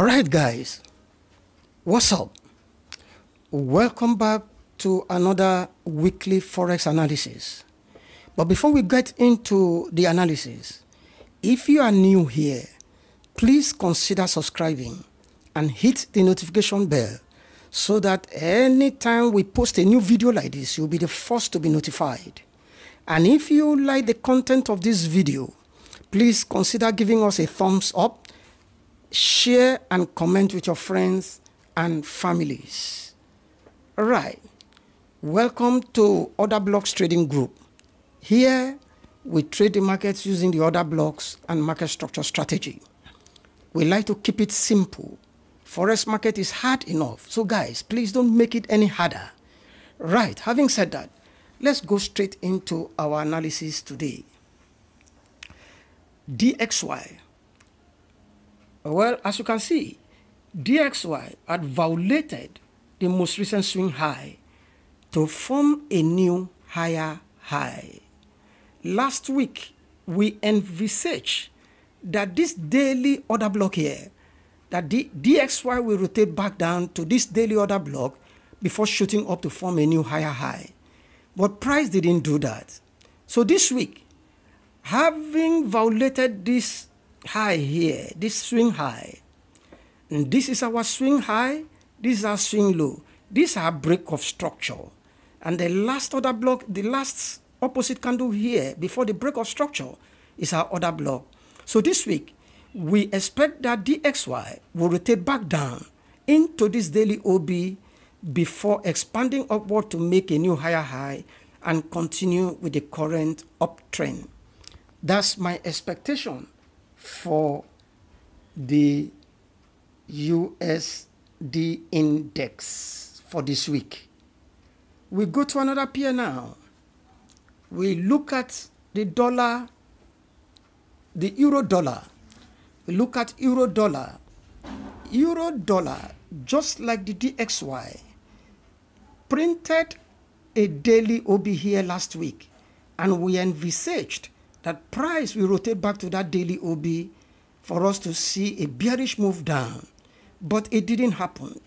Alright guys, what's up? Welcome back to another weekly forex analysis. But before we get into the analysis, if you are new here, please consider subscribing and hit the notification bell so that anytime we post a new video like this, you'll be the first to be notified. And if you like the content of this video, please consider giving us a thumbs up, share and comment with your friends and families. All right. Welcome to Other Blocks Trading Group. Here, we trade the markets using the order blocks and market structure strategy. We like to keep it simple. Forex market is hard enough. So guys, please don't make it any harder. Right, having said that, let's go straight into our analysis today. DXY. Well, as you can see, DXY had violated the most recent swing high to form a new higher high. Last week, we envisage that this daily order block here, that the DXY will rotate back down to this daily order block before shooting up to form a new higher high. But price didn't do that. So this week, having violated this high here, this swing high, and this is our swing high, this is our swing low. These are break of structure. And the last order block, the last opposite candle here before the break of structure is our other block. So this week, we expect that DXY will rotate back down into this daily OB before expanding upward to make a new higher high and continue with the current uptrend. That's my expectation for the USD index for this week. We go to another pair now we look at the dollar, the euro dollar, we look at euro dollar, euro dollar, just like the DXY, printed a daily OB here last week, and we envisaged that price will rotate back to that daily OB for us to see a bearish move down, but it didn't happen.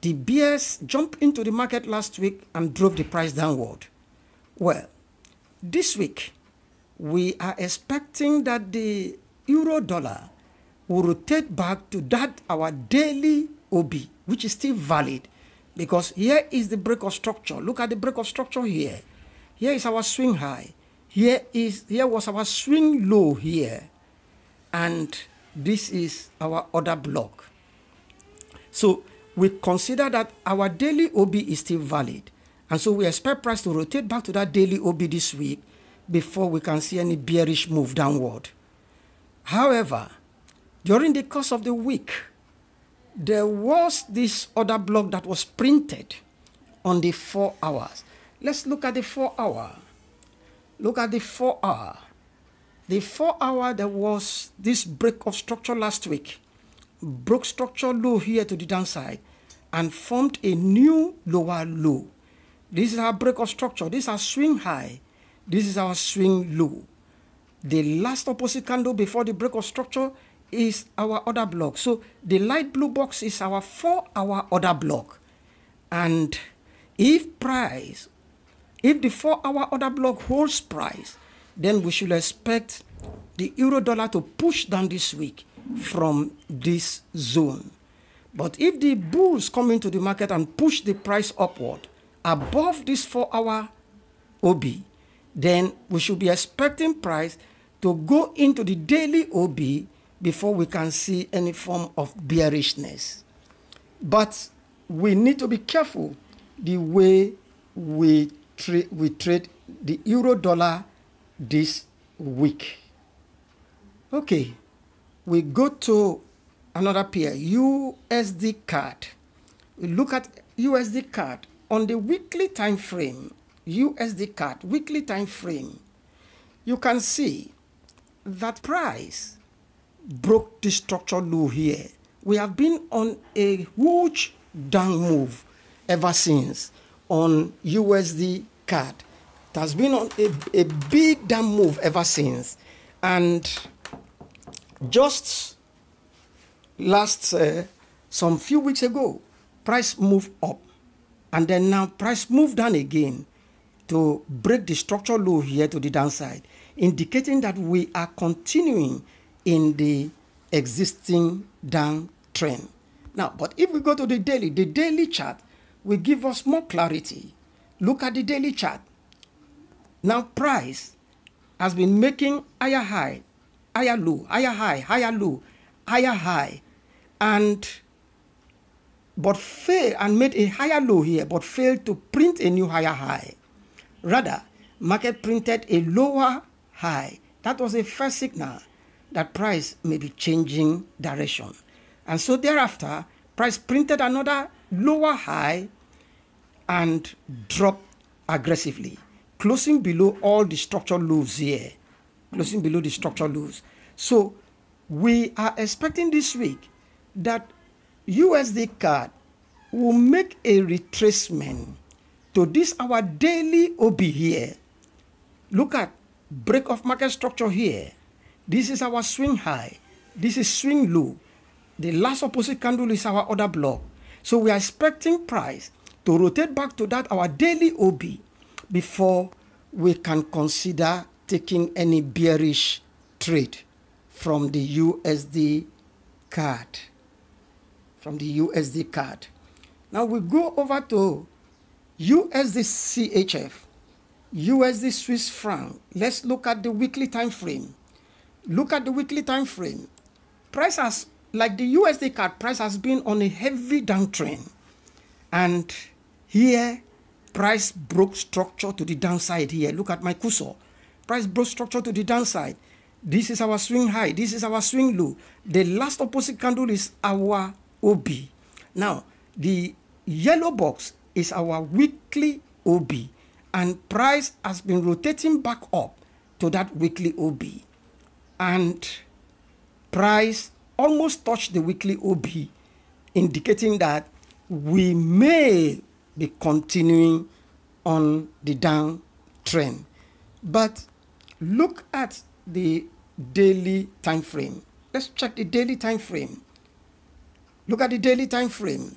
The bears jumped into the market last week and drove the price downward. Well, this week, we are expecting that the euro dollar will rotate back to that our daily OB, which is still valid because here is the break of structure. Look at the break of structure here. Here is our swing high. Here is here was our swing low here. And this is our other block. So we consider that our daily OB is still valid. And so we expect price to rotate back to that daily OB this week before we can see any bearish move downward. However, during the course of the week, there was this other block that was printed on the four hours. Let's look at the four hour. Look at the four hour. The four hour, there was this break of structure last week. Broke structure low here to the downside and formed a new lower low. This is our break of structure. This is our swing high. This is our swing low. The last opposite candle before the break of structure is our other block. So the light blue box is our four-hour other block. And if price, if the four-hour other block holds price, then we should expect the euro dollar to push down this week from this zone. But if the bulls come into the market and push the price upward, above this four-hour OB, then we should be expecting price to go into the daily OB before we can see any form of bearishness. But we need to be careful the way we, tra we trade the euro dollar this week. Okay, we go to another pair, USD card. We look at USD card on the weekly time frame, USD card weekly time frame, you can see that price broke the structural low here. We have been on a huge down move ever since on USD card. It has been on a, a big down move ever since. And just last, uh, some few weeks ago, price moved up and then now price moved down again to break the structural low here to the downside, indicating that we are continuing in the existing downtrend. Now, but if we go to the daily, the daily chart will give us more clarity. Look at the daily chart. Now, price has been making higher high, higher low, higher high, higher low, higher high, and but failed and made a higher low here, but failed to print a new higher high. Rather, market printed a lower high. That was a first signal that price may be changing direction. And so thereafter, price printed another lower high and dropped aggressively, closing below all the structural lows here, closing below the structural lows. So we are expecting this week that USD card will make a retracement to this our daily OB here. Look at break of market structure here. This is our swing high. This is swing low. The last opposite candle is our other block. So we are expecting price to rotate back to that our daily OB before we can consider taking any bearish trade from the USD card from the USD card. Now we go over to USD CHF, USD Swiss franc. Let's look at the weekly time frame. Look at the weekly time frame. Price has, like the USD card, price has been on a heavy downtrend. And here, price broke structure to the downside here. Look at my cursor. Price broke structure to the downside. This is our swing high. This is our swing low. The last opposite candle is our OB. Now, the yellow box is our weekly OB, and price has been rotating back up to that weekly OB. And price almost touched the weekly OB, indicating that we may be continuing on the downtrend. But look at the daily time frame. Let's check the daily time frame. Look at the daily time frame.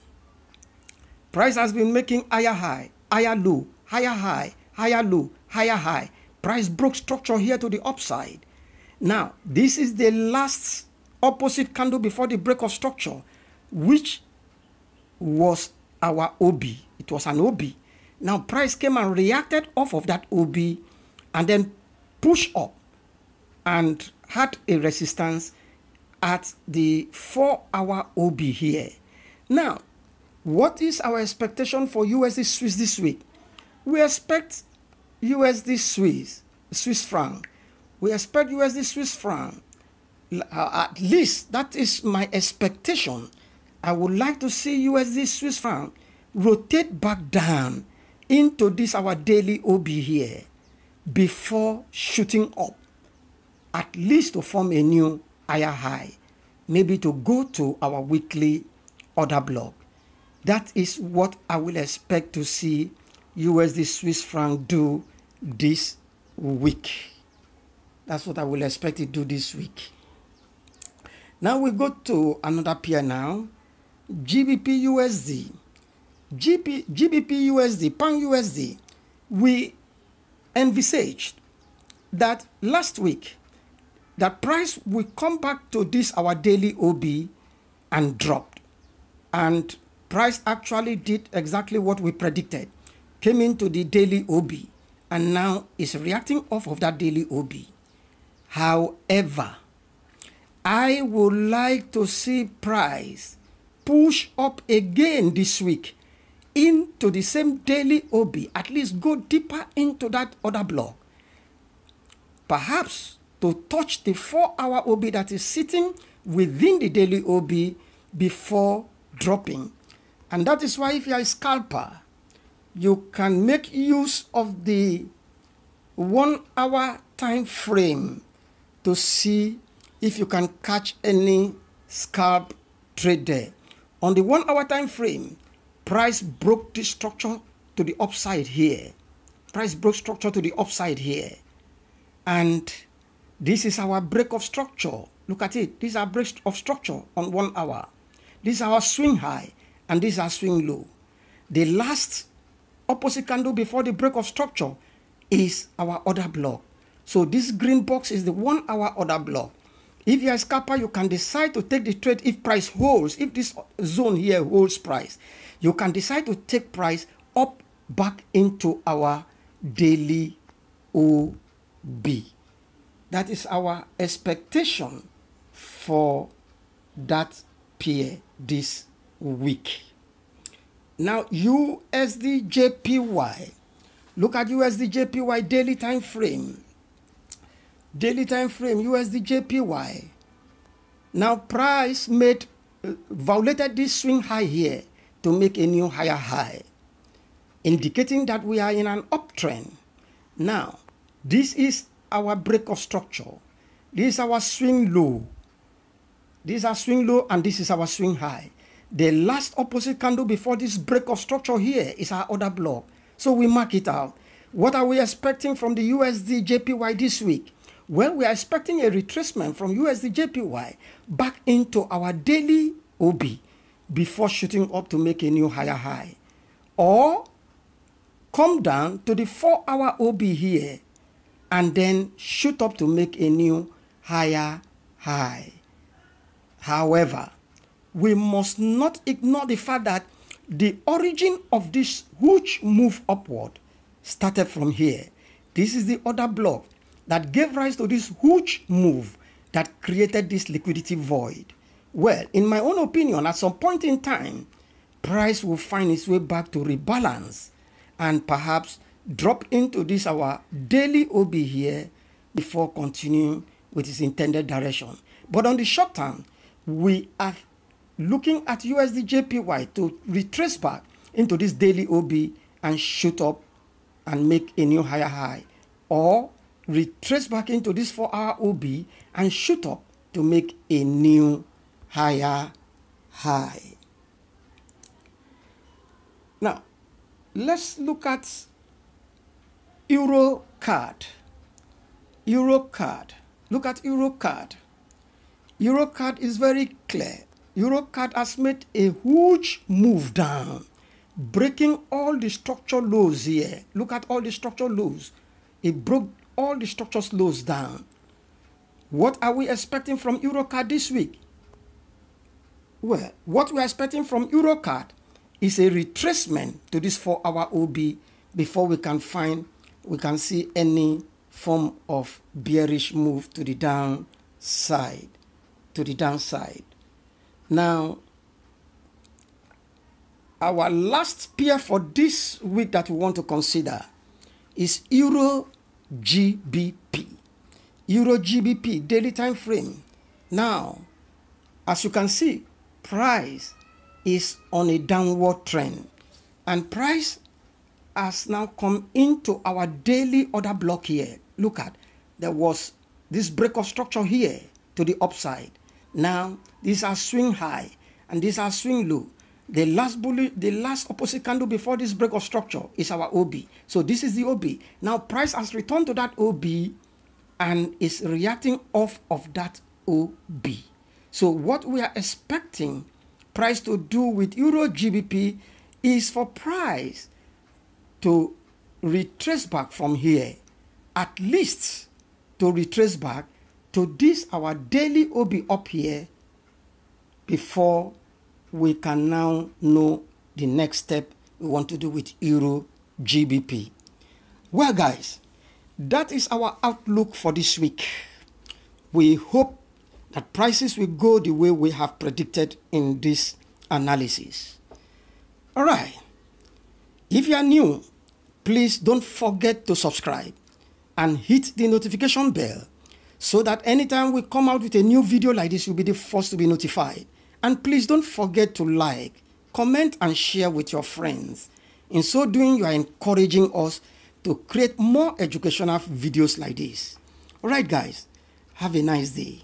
Price has been making higher high, higher low, higher high, higher low, higher high. Price broke structure here to the upside. Now, this is the last opposite candle before the break of structure, which was our OB. It was an OB. Now, price came and reacted off of that OB and then pushed up and had a resistance at the four hour OB here. Now, what is our expectation for USD Swiss this week? We expect USD Swiss, Swiss franc. We expect USD Swiss franc. Uh, at least that is my expectation. I would like to see USD Swiss franc rotate back down into this our daily OB here before shooting up, at least to form a new higher high, maybe to go to our weekly order block. That is what I will expect to see USD Swiss franc do this week. That's what I will expect it do this week. Now we go to another pair now. GBP USD. GP, GBP USD, Pound USD. We envisaged that last week that price will come back to this our daily OB and dropped. And price actually did exactly what we predicted. Came into the daily OB and now is reacting off of that daily OB. However, I would like to see price push up again this week into the same daily OB, at least go deeper into that other block. Perhaps to touch the four hour OB that is sitting within the daily OB before dropping. And that is why if you are a scalper, you can make use of the one hour time frame to see if you can catch any scalp trade there. On the one hour time frame, price broke the structure to the upside here. Price broke structure to the upside here. And This is our break of structure. Look at it. These our break of structure on one hour. This are our swing high and these our swing low. The last opposite candle before the break of structure is our order block. So this green box is the one hour order block. If you are a scalper, you can decide to take the trade if price holds, if this zone here holds price. You can decide to take price up back into our daily OB. That is our expectation for that pair this week. Now, USDJPY. Look at USDJPY daily time frame. Daily time frame, USDJPY. Now, price made violated this swing high here to make a new higher high, indicating that we are in an uptrend. Now, this is our break of structure. This is our swing low. is our swing low and this is our swing high. The last opposite candle before this break of structure here is our other block. So we mark it out. What are we expecting from the USD JPY this week? Well, we are expecting a retracement from USD JPY back into our daily OB before shooting up to make a new higher high. Or come down to the 4 hour OB here and then shoot up to make a new higher high. However, we must not ignore the fact that the origin of this huge move upward started from here. This is the other block that gave rise to this huge move that created this liquidity void. Well, in my own opinion, at some point in time, price will find its way back to rebalance and perhaps drop into this our daily OB here before continuing with its intended direction. But on the short term, we are looking at USD JPY to retrace back into this daily OB and shoot up and make a new higher high or retrace back into this four hour OB and shoot up to make a new higher high. Now, let's look at Eurocard. Eurocard. Look at Eurocard. Eurocard is very clear. Eurocard has made a huge move down, breaking all the structural lows here. Look at all the structural lows. It broke all the structure lows down. What are we expecting from Eurocard this week? Well, what we are expecting from Eurocard is a retracement to this four-hour OB before we can find we can see any form of bearish move to the downside to the downside now our last pair for this week that we want to consider is euro gbp euro gbp daily time frame now as you can see price is on a downward trend and price has now come into our daily order block here. Look at, there was this break of structure here to the upside. Now, these are swing high and these are swing low. The last bullet, the last opposite candle before this break of structure is our OB. So this is the OB. Now price has returned to that OB and is reacting off of that OB. So what we are expecting price to do with Euro GBP is for price to retrace back from here, at least to retrace back to this our daily OB up here before we can now know the next step we want to do with Euro GBP. Well, guys, that is our outlook for this week. We hope that prices will go the way we have predicted in this analysis. All right. If you are new Please don't forget to subscribe and hit the notification bell so that anytime we come out with a new video like this, you'll be the first to be notified. And please don't forget to like, comment, and share with your friends. In so doing, you are encouraging us to create more educational videos like this. All right, guys, have a nice day.